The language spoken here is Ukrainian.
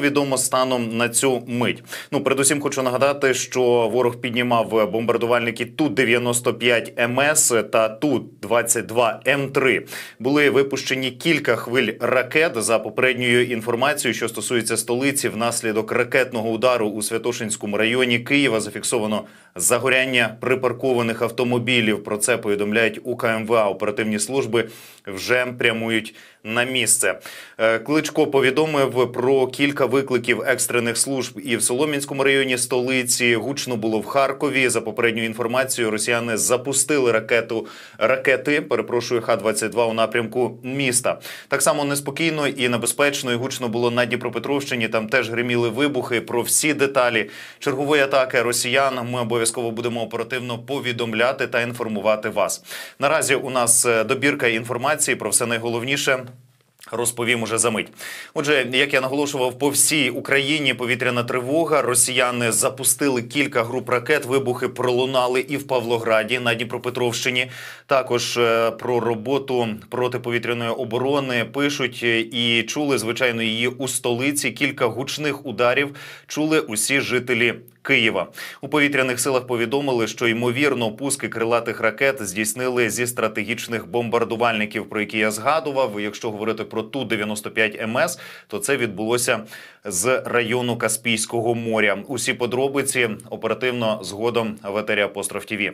відомо станом на цю мить. Ну передусім хочу нагадати, що ворог піднімав бомбардувальники ту 95 МС ем та ту 22 М 3 Були випущені кілька хвиль ракет за попередньою інформацією, що стосується столиці, внаслідок ракетного удару у Святошинському районі Києва зафіксовано загоряння припаркованих автомобілів. Про це повідомляють у КМВА. Оперативні служби вже прямують на місце. Е, Кличко повідомив про кілька викликів екстрених служб і в Солом'янському районі столиці гучно було в Харкові. За попередньою інформацією, росіяни запустили ракету ракети. Перепрошую, Х-22 у напрямку міста. Так само неспокійно і небезпечно і гучно було на Дніпропетровщині. Там теж гриміли вибухи. Про всі деталі чергової атаки росіян. Ми обов'язково будемо оперативно повідомляти та інформувати вас. Наразі у нас е, добірка інформації про все найголовніше. Розповім уже за мить. Отже, як я наголошував, по всій Україні повітряна тривога. Росіяни запустили кілька груп ракет. Вибухи пролунали і в Павлограді на Дніпропетровщині. Також е, про роботу протиповітряної оборони пишуть е, і чули звичайно її у столиці. Кілька гучних ударів чули усі жителі Києва. У повітряних силах повідомили, що ймовірно пуски крилатих ракет здійснили зі стратегічних бомбардувальників, про які я згадував. Якщо говорити про ту 95 МС, ем то це відбулося з району Каспійського моря. Усі подробиці оперативно згодом в етері Апостроф ТІВІ.